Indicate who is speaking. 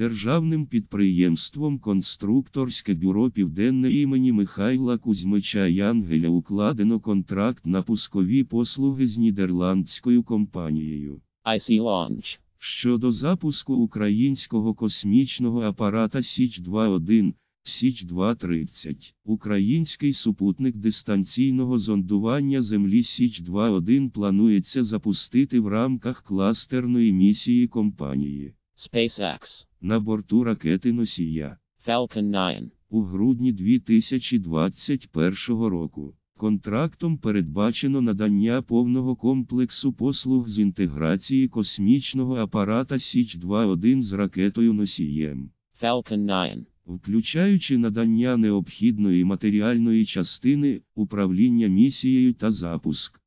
Speaker 1: Державним підприємством Конструкторське бюро Південне імені Михайла Кузьмича Янгеля укладено контракт на пускові послуги з нідерландською компанією. IC Launch. Щодо запуску українського космічного апарата Січ 21 Січ 230 Український супутник дистанційного зондування Землі Січ 21 планується запустити в рамках кластерної місії компанії SpaceX на борту ракети носія Falcon 9 у грудні 2021 року. Контрактом передбачено надання повного комплексу послуг з інтеграції космічного апарата Січ 21 з ракетою носієм Falcon 9. Включаючи надання необхідної матеріальної частини, управління місією та запуск.